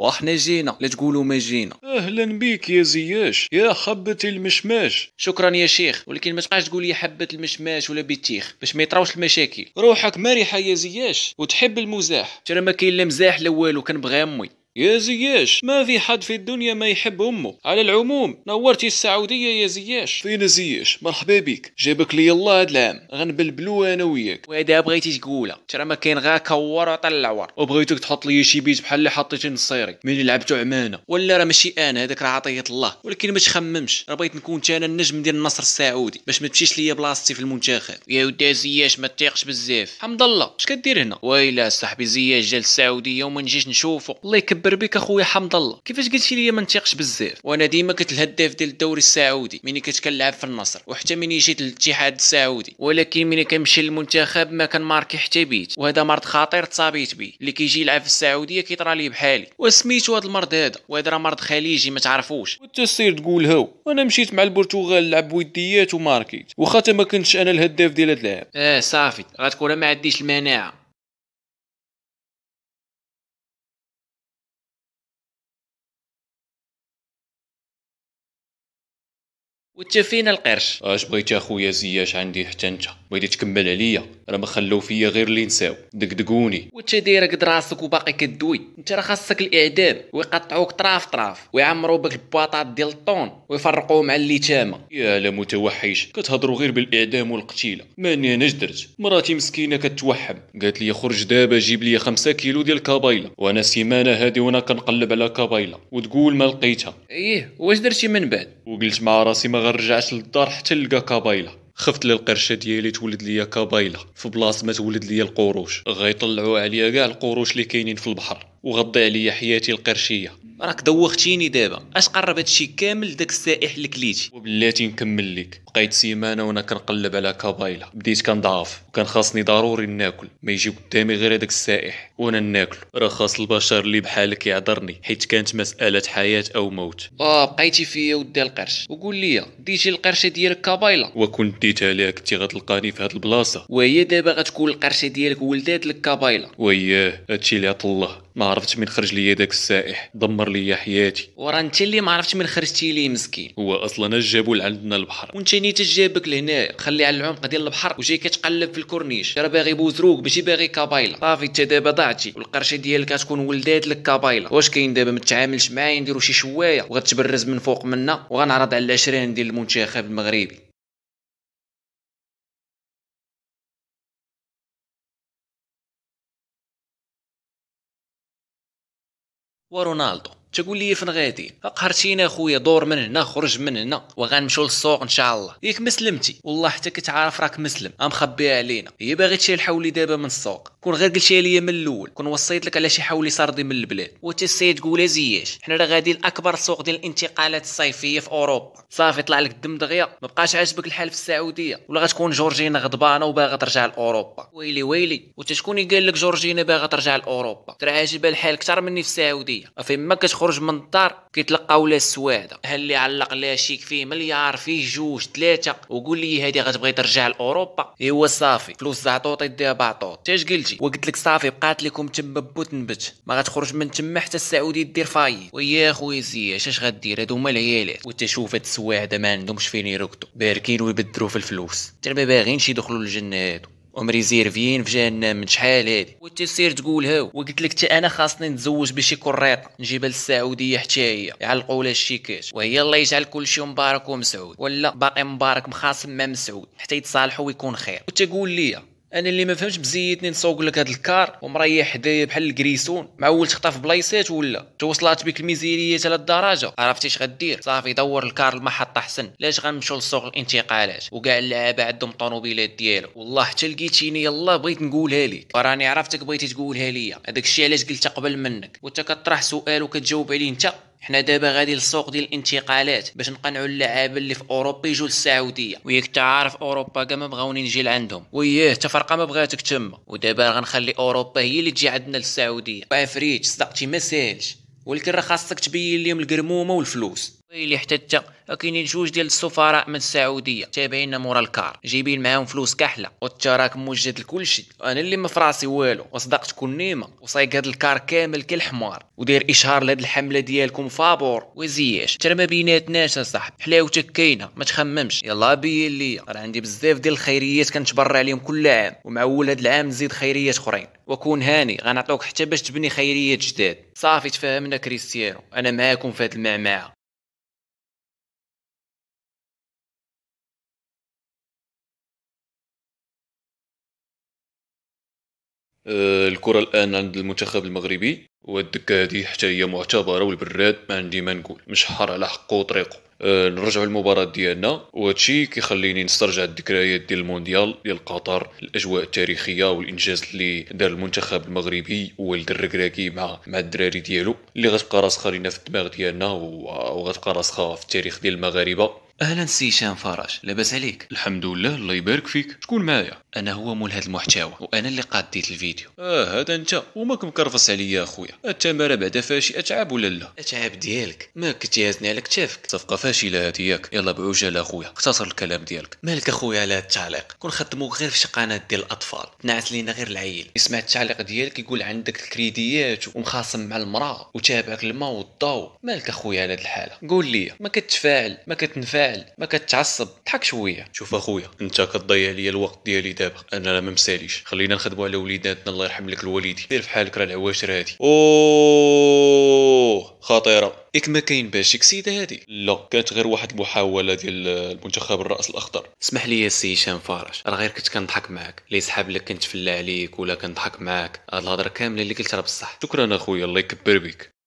واحنا جينا لا تقولوا ما جينا اهلا بك يا زياش يا حبة المشماش شكرا يا شيخ ولكن ما تبقاش تقول لي حبة المشماش ولا بيتيخ باش ما يطراوش المشاكل روحك مرحه يا زياش وتحب المزاح ترى ما كاين لا مزاح لا والو كنبغي امي يا زياش ما في حد في الدنيا ما يحب امه على العموم نورتي السعوديه يا زياش فين زياش مرحبا بك جابك لي الله هاد العام غنبلبلو انا وياك وهذا بغيتي تقوله ترى ما كاين غا كور وطلع ور وبغيتك تحط لي شي بيت بحال اللي حطيتي نصيري ملي لعبتو عمانه ولا راه ماشي انا هذاك راه عطيه الله ولكن ما تخممش راه بغيت نكون انا النجم ديال النصر السعودي باش ما تمشيش ليا بلاصتي في المنتخب يا ودا زياش ما تيقش بزاف حمد الله اش كدير هنا ويلا صاحبي زياش جا للسعوديه وما نجيش نشوفه الله يكبر كنعبر بك اخويا حمد الله كيفاش قلتي لي ما نتيقش بزاف وانا ديما كنت الهداف ديال الدوري السعودي ملي كنت كنلعب في النصر وحتى ملي جيت للاتحاد السعودي ولكن ملي كنمشي للمنتخب ما كان ماركي حتى بيت وهذا مرض خطير تصابيت به اللي كيجي يلعب في السعوديه كيطرى لي بحالي وسميتو هذا المرض هذا وهذا راه مرض خليجي ما تعرفوش وانت سير تقول هو وانا مشيت مع البرتغال نلعب وديات وماركيت واخا ما كنتش انا الهداف ديال هذا اللعب اه صافي غتكون ما عنديش المناعه وتشافينا القرش اش بغيت اخويا زياش عندي حتى انت بغيتي تكمل عليا راه ما خلاو فيا غير اللي نساو دقدقوني وانت داير قد راسك وباقي كدوي انت راه خاصك الاعدام ويقطعوك طراف طراف ويعمروا بك البواطات ديال الطون ويفرقوا مع تامة يا لا متوحش كتهضروا غير بالاعدام والقتيله ماني انا درت مراتي مسكينه كتوحم قالت لي خرج دابا جيب لي 5 كيلو ديال كابايله وانا سيمانه هادي وانا كنقلب على كابايله وتقول ما لقيتها ايه واش درتي من بعد وقلت مع راسي ما غنرجعش للدار حتى نلقى كابايله خفت للقرشه ديالي تولد ليا كبايله في بلاص ما تولد ليا القروش غيطلعوا عليا كاع القروش اللي كاينين في البحر وغضي عليا حياتي القرشيه راك دوختيني دابا اش قرب هادشي كامل داك السائح اللي كليتي وبلاتي نكمل لك بقيت سيمانه وانا كنقلب على كابايله بديت كنضعف وكان خاصني ضروري ناكل ما يجي قدامي غير هذاك السائح وانا ناكل راه خاص البشر اللي بحالك يعذرني حيت كانت مساله حياه او موت اه بقيتي فيا ودي القرش وقول لي ديتي القرشه ديالك كابايله وكنت ديتها لك كنتي غتلقاني في هاد البلاصه وهي دابا غتكون القرشه ديالك ولدات لك كابايله وياه هادشي اللي عطى الله ما عرفتش من خرج ليا داك السائح دمر ليا حياتي ورا انت اللي ما عرفتش من خرجتي لي مسكين هو اصلا جابو لعندنا البحر وانت نيت جابك لهنا خلي على العمق ديال البحر وجاي كتقلب في الكورنيش راه باغي بوزروك ماشي باغي كابايلا صافي انت دابا ضعتي والقرشه ديالك غتكون ولدات لك كابايلا واش كاين دابا ما معايا نديرو شي شوايه وغتبرز من فوق منا وغنعرض على 20 ديال المنتخب المغربي o a Ronaldo. تقول لي فين غادي قهرتينا خويا دور من هنا خرج من هنا وغنمشيو للسوق ان شاء الله ياك مسلمتي والله حتى كتعرف راك مسلم مخبيها علينا هي باغي تشري الحولي دابا من السوق كون غير قلتيها ليا من الاول كون وصيت لك على شي حولي صاردي من البلاد وتي السيد تقول زياش حنا راه غادي لاكبر سوق ديال الانتقالات الصيفيه في اوروبا صافي طلع لك الدم دغيا ما بقاش عاجبك الحال في السعوديه ولا غتكون جورجينا غضبانه وباغا ترجع لاوروبا ويلي ويلي وتشكون قال لك جورجينا باغا ترجع لاوروبا ترى عاجبها الحال اكثر مني في السعوديه فما كتخ كيخرج من الدار كيتلقى ولا السواده اللي علق لها شيك فيه مليار فيه جوج ثلاثه وقول لي هذه غتبغي ترجع لاوروبا ايوا صافي فلوس زعطوطي ديها بعطوط تاش قلتي وقلت لك صافي بقات لكم تما بوت نبت ما غتخرج من تما حتى السعودي دير فاي ويا خويا زياش اش غدير هادو هما العيالات وانت شوف هاد السواده ما عندهمش فين يركضوا باركين ويبدروا في الفلوس حتى ما باغينش يدخلوا للجنه هادو ومريزيرفيين جهنم من شحال هادي وتسير تقول هاو وقلت لك انا خاصني نتزوج بشي كريطه نجيبها للسعوديه حتى هي يعلقوا لها الشيكات وهي الله يجعل كل شيء مبارك ومسعود ولا باقي مبارك مخاصم مع مسعود حتى يتصالحوا ويكون خير وتقول لي انا اللي ما فهمش بزيتني نسوق لك هاد الكار ومريح حدايا بحال الكريسون معول تخطف بلايصات ولا توصلات بك الميزيريه على الدرجه عرفتي اش غدير صافي دور الكار المحطه حسن لاش غنمشيو لسوق الانتقالات وكاع اللعابه عندهم طوموبيلات ديالو والله حتى لقيتيني يلا بغيت نقولها لك وراني عرفتك بغيتي تقولها ليا هذاك الشيء علاش قلت قبل منك وانت كطرح سؤال وكتجاوب عليه انت حنا دابا غادي للسوق ديال الانتقالات باش نقنعوا اللعابه اللي في اوروبا يجوا للسعوديه وياك تعرف اوروبا كاع ما بغاوني نجي لعندهم وياه حتى فرقه ما بغاتك تما ودابا غنخلي اوروبا هي اللي تجي عندنا للسعوديه وعفريت صدقتي ما سالش ولكن راه خاصك تبين لهم القرمومه والفلوس ويلي حتى انت كاينين جوج ديال السفراء من السعوديه تابعين مورا الكار جايبين معاهم فلوس كحله والتراكم موجد لكلشي انا اللي ما فراسي والو وصدقت كل نيمه وصايق هاد الكار كامل كالحمار وداير اشهار لهاد الحمله ديالكم فابور وزياش ترى ما بيناتناش اصاحبي حلاوتك كاينه ما تخممش يلا بين ليا راه عندي بزاف ديال الخيريات كنتبرع عليهم كل عام ومعول هاد العام نزيد خيريات اخرين وكون هاني غنعطيوك حتى باش تبني خيريات جداد صافي تفاهمنا كريستيانو انا معاكم في هاد المعمعه آه، الكرة الآن عند المنتخب المغربي والدكة هذه حتى هي معتبرة والبراد ما عندي ما نقول مش حار على حقه وطريقه آه، نرجع للمباراة ديالنا وهادشي كيخليني نسترجع الذكريات ديال المونديال ديال قطر الاجواء التاريخيه والانجاز اللي دار المنتخب المغربي ولد الركراكي مع مع الدراري ديالو اللي غتبقى راسخه لينا في الدماغ ديالنا وغتبقى راسخه في التاريخ ديال المغاربه اهلا سي هشام فرج لاباس عليك الحمد لله الله يبارك فيك شكون معايا انا هو مول هذا المحتوى وانا اللي قاديت الفيديو اه هذا انت وماك مكرفص عليا اخويا التماره بعدا فاشي اتعاب ولا لا اتعاب ديالك ما كنت على كتافك صفقه فاشله هذه ياك يلا بعجاله اخويا اختصر الكلام ديالك مالك اخويا على هذا التعليق كون خدموك غير في شي قناه ديال الاطفال تنعس لينا غير العيل اسمع التعليق ديالك يقول عندك الكريديات ومخاصم مع المراه وتابعك الماء والضوء مالك اخويا على هذه الحاله قول لي ما كتفاعل ما كتنفعل تتفاعل ما كتعصب ضحك شويه شوف اخويا انت كتضيع لي الوقت ديالي دابا انا لا ما مساليش خلينا نخدموا على وليداتنا الله يرحم لك الوالدي دير حالك راه العواشر هادي اوه خطيره ياك ما كاين باش ديك السيده هادي لا كانت غير واحد المحاوله ديال المنتخب الراس الاخضر اسمح لي يا سي هشام فارس راه غير كنت كنضحك معاك لي صحاب لك كنتفلى عليك ولا كنضحك معاك هاد الهضره كامله اللي قلتها بصح شكرا اخويا الله يكبر بك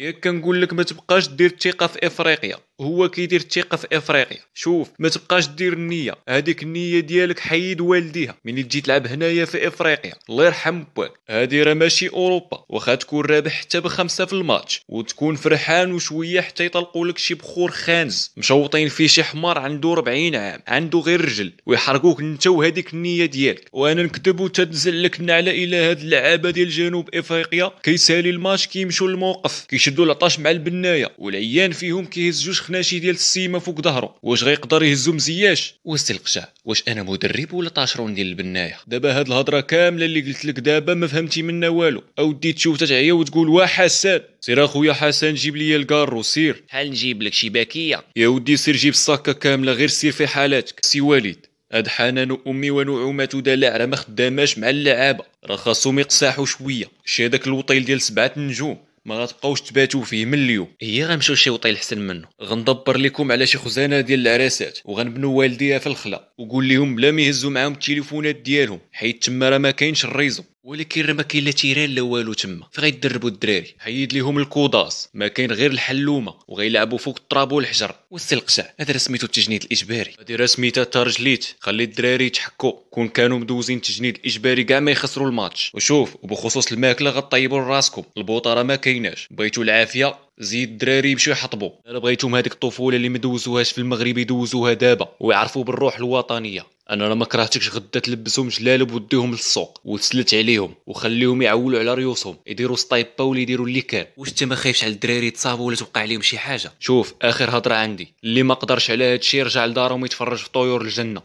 ياك كنقول لك ما تبقاش دير الثقه في افريقيا هو كيدير الثقه في افريقيا شوف ما تبقاش دير النيه هذيك النيه ديالك حيد والديها ملي تجي تلعب هنايا في افريقيا الله يرحم باك هذه راه ماشي اوروبا واخا تكون رابح حتى بخمسه في الماتش وتكون فرحان وشويه حتى يطلقوا لك شي بخور خانز مشوطين فيه شي حمار عنده 40 عام عنده غير رجل ويحرقوك انت وهذيك النيه ديالك وانا نكذب وتنزل لك النعله الى هاد اللعابه ديال جنوب افريقيا كيسالي الماتش كيمشوا للموقف كيش يشدوا لطاش مع البنايه والعيان فيهم كيهز جوج خناشي ديال السيمه فوق ظهره واش غيقدر يهزو مزياش واستلقشع واش انا مدرب ولا طاشرون ديال البنايه دابا هاد الهضره كامله اللي قلت لك دابا ما فهمتي منها والو اودي تشوف تتعيا وتقول وا حسان سير اخويا حسن جيب لي الكارو سير حال نجيب لك شي باكيه يا ودي سير جيب الصاكه كامله غير سير في حالاتك سي والد هاد حنان امي ونعومه دلع راه ما خداماش مع اللعابه راه خاصهم يقصاحوا شويه شي هذاك الوطيل ديال سبعه النجوم ما غتبقاوش تباتوا فيه من اليوم هي إيه، غنمشيو شي وطيل حسن منه غندبر لكم على شي خزانه ديال العراسات وغنبنوا والديها في الخلا وقول لهم بلا ما يهزوا معاهم التليفونات ديالهم حيت تما راه ما كاينش الريزو ولكن راه ما كاين لا تيران لا والو تما فغيدربوا الدراري حيد ليهم الكوداس ما كاين غير الحلومه وغيلعبوا فوق التراب والحجر والسلقشع هذا سميتو التجنيد الاجباري هذه راه سميتها ترجليت خلي الدراري يتحكوا كون كانوا مدوزين التجنيد الاجباري كاع ما يخسروا الماتش وشوف وبخصوص الماكله غطيبوا راسكم البوطه راه ما كايناش بغيتوا العافيه زيد الدراري يمشيو يحطبوا الا بغيتهم هذيك الطفوله اللي ما دوزوهاش في المغرب يدوزوها دابا ويعرفوا بالروح الوطنيه انا راه ما كرهتكش غدا تلبسهم جلالب وديهم للسوق وتسلت عليهم وخليهم يعولوا على ريوسهم يديروا سطايب ولا يديروا اللي كان واش انت ما خايفش على الدراري يتصابوا ولا توقع عليهم شي حاجه شوف اخر هضره عندي اللي ما قدرش على هادشي يرجع لدارهم يتفرج في طيور الجنه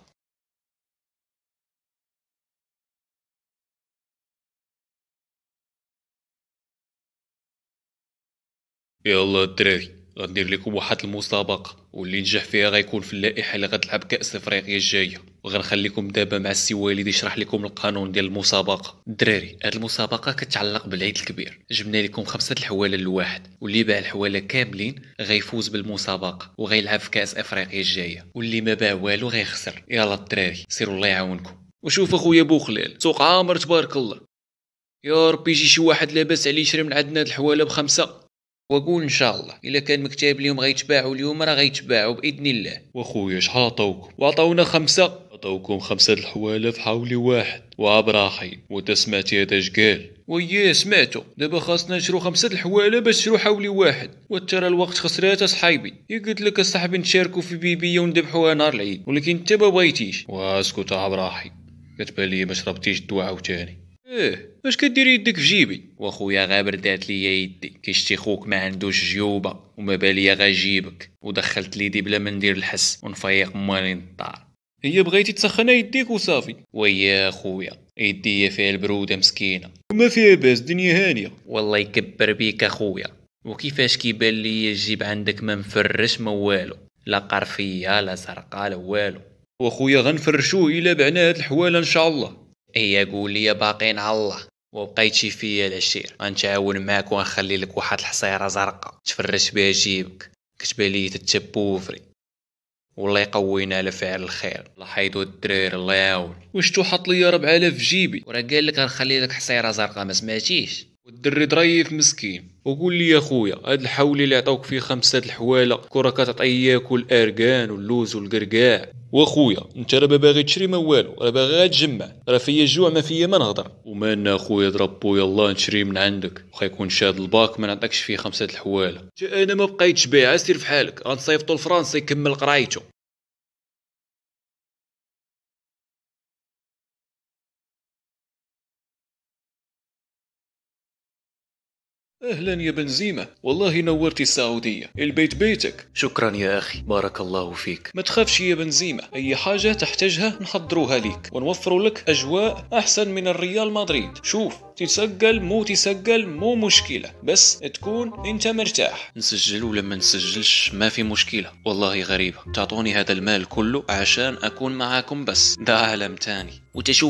يلا الدراري غندير لكم واحد المسابقه واللي نجح فيها غيكون في اللائحه اللي غتلعب كاس افريقيا الجايه وغنخليكم دابا مع السي وليد يشرح لكم القانون ديال المسابقه الدراري هاد المسابقه كتعلق بالعيد الكبير جبنا لكم خمسه الحواله لواحد واللي باع الحواله كاملين غيفوز بالمسابقه وغيلعب في كاس افريقيا الجايه واللي ما باع والو غيخسر يلا الدراري سيروا الله يعاونكم وشوف اخويا بوخلال سوق عامر تبارك الله يا ربي يجي شي واحد لاباس عليه يشري من عندنا الحواله بخمسه واقول ان شاء الله الا كان مكتاب اليوم غيتباعوا اليوم راه غيتباعوا باذن الله واخويا شحال عطاوكم وعطاونا خمسه عطاوكم خمسه الحواله في حولي واحد وابراحي وانت سمعتي هذا قال وياه سمعتو دابا خاصنا نشرو خمسة الحوالة باش نشرو حولي واحد وترى الوقت خسرات اصحايبي قلت لك اصاحبي نشاركو في بيبية وندبحوها نهار العيد ولكن انت ما بغيتيش واسكت عبراحي كتبان لي ما شربتيش الدواء عاوتاني ايه اش كدير يدك في جيبي واخويا غابر دات ليا يدي شتي خوك ما عندوش جيوبه وما بالي غا جيبك ودخلت ليدي بلا ما ندير الحس ونفيق مالي الدار هي بغيتي تسخن يديك وصافي ويا خويا يدي فيها البروده مسكينه وما فيها باس دنيا هانيه والله يكبر بيك اخويا وكيفاش كيبان لي الجيب عندك ما مفرش ما والو لا قرفيه لا زرقاء لا والو واخويا غنفرشوه الى بعنا هاد الحواله ان شاء الله قول لي باقين على الله وبقيتي فيا العشير غنتعاون معاك وغنخلي لك واحد الحصيره زرقاء تفرش بها جيبك كتبان لي تتبوفري والله يقوينا على فعل الخير الله حيدو الدراري الله يعاون واش تو حط لي 4000 جيبي وراه قال لك غنخلي لك حصيره زرقاء ما سمعتيش والدري ضريف مسكين وقول لي يا خويا هاد الحولي اللي عطاوك فيه خمسة الحوالة كرة كتعطي ياكل اركان واللوز والقرقاع واخويا انت راه باغي تشري ما والو راه باغي تجمع راه فيا الجوع ما فيا ما نهضر ومالنا اخويا ضربو يلا نشري من عندك واخا يكون شاد الباك ما نعطيكش فيه خمسة الحوالة انا ما بقيتش بيع سير في حالك غنصيفطو لفرنسا يكمل قرايته أهلا يا بنزيمة والله نورتي السعودية البيت بيتك شكرا يا أخي بارك الله فيك ما تخافش يا بنزيمة أي حاجة تحتاجها نحضروها ليك ونوفر لك أجواء أحسن من الريال مدريد شوف تسجل مو تسجل مو مشكلة بس تكون أنت مرتاح نسجل ولا ما نسجلش ما في مشكلة والله غريبة تعطوني هذا المال كله عشان أكون معاكم بس ده عالم تاني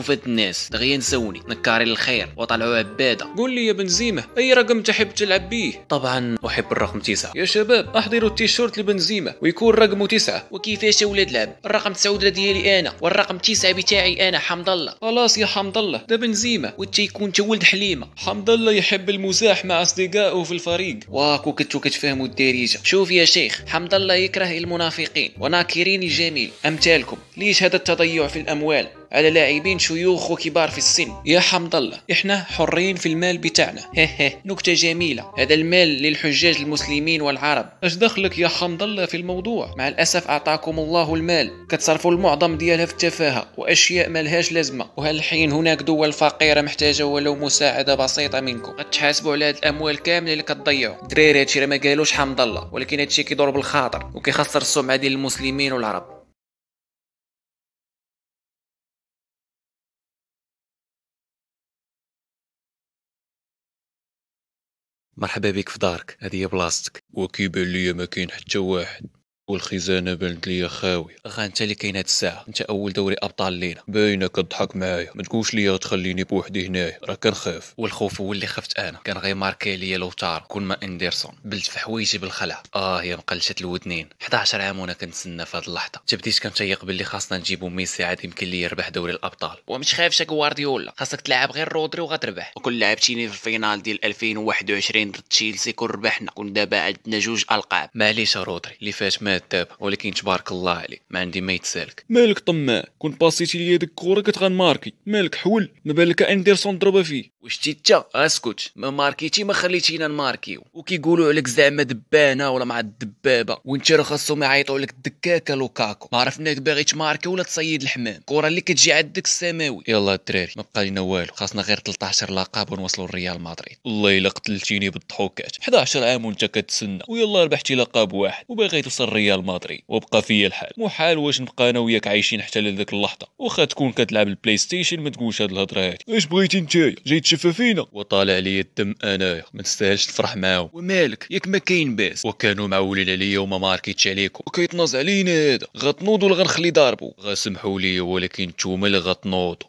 هاد الناس دغيا نساوني نكاري الخير وطلعوا عباده قول لي يا بنزيمه اي رقم تحب تلعب بيه طبعا احب الرقم تسعة يا شباب احضروا التيشيرت لبنزيمه ويكون رقمه تسعة وكيفاش يا ولاد لعب الرقم تسعة ديالي انا والرقم تسعة بتاعي انا حمد الله خلاص يا حمد الله ده بنزيمه وانت يكون ولد حليمه حمد الله يحب المزاح مع اصدقائه في الفريق واكو كنتو كتفهموا الدارجه شوف يا شيخ حمد الله يكره المنافقين وناكرين الجميل امثالكم ليش هذا التضيع في الاموال على لاعبين شيوخ وكبار في السن يا حمد الله احنا حرين في المال بتاعنا نكتة جميلة هذا المال للحجاج المسلمين والعرب اش دخلك يا حمد الله في الموضوع مع الأسف أعطاكم الله المال كتصرفوا المعظم ديالها في التفاهة وأشياء مالهاش لازمة وهالحين هناك دول فقيرة محتاجة ولو مساعدة بسيطة منكم تحاسبوا على هاد الأموال كاملة اللي كتضيعوا دراري هادشي ما قالوش حمد الله ولكن هادشي كيدور بالخاطر وكيخسر السمعة ديال المسلمين والعرب مرحبا بك في دارك هذه هي بلاصتك وكيبان ليا ما كاين حتى واحد والخزانه بانت ليا خاويه غا انت اللي كاين هاد الساعه انت اول دوري ابطال لينا باينه كضحك معايا ما تقولش ليا تخليني بوحدي هنايا راه كنخاف والخوف هو اللي خفت انا كان غيماركي ليا لوتار كون ما اندرسون بلت في حوايجي بالخلع اه هي مقلشت الودنين 11 عام وانا كنتسنى في هاد اللحظه تبديت كنتيق باللي خاصنا نجيبو ميسي عاد يمكن لي يربح دوري الابطال ومش خايفش غوارديولا خاصك تلعب غير رودري وغتربح وكل لعبتيني في الفينال ديال 2021 ضد تشيلسي كون ربحنا كون دابا عندنا جوج القاب معليش رودري اللي فات ما طماع دابا ولكن تبارك الله عليك ما عندي ما يتسالك مالك طماع كون باسيتي ليا ديك الكره كتغن ماركي مالك حول ما بالك اندرسون ضربه فيه واش تي تا اسكت ما ماركيتي ما خليتينا نماركيو وكيقولوا عليك زعما دبانه ولا مع الدبابه وانت راه خاصهم يعيطوا عليك الدكاكه لوكاكو ما عرفناك باغي تماركي ولا تصيد الحمام الكره اللي كتجي عندك السماوي يلا الدراري ما بقى لينا والو خاصنا غير 13 لقب ونوصلوا لريال مدريد والله الا قتلتيني بالضحوكات 11 عام وانت كتسنى ويلا ربحتي لقب واحد وباغي توصل ريال مدريد وبقى فيا الحال مو حال واش نبقى انا وياك عايشين حتى لذاك اللحظه واخا تكون كتلعب البلاي ستيشن ما تقولش هاد الهضره هادي اش بغيتي نتايا جاي تشفى فينا وطالع لي الدم انايا ما نستاهلش نفرح معاهم ومالك ياك ما كاين باس وكانوا معولين عليا وما ماركيتش عليكم وكيتناز علينا هذا غتنوض ولا غنخلي ضاربو غسمحوا لي ولكن نتوما اللي غتنوضوا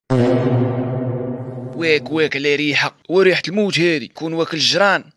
واك واك على ريحه وريحه الموت هادي كون واكل جران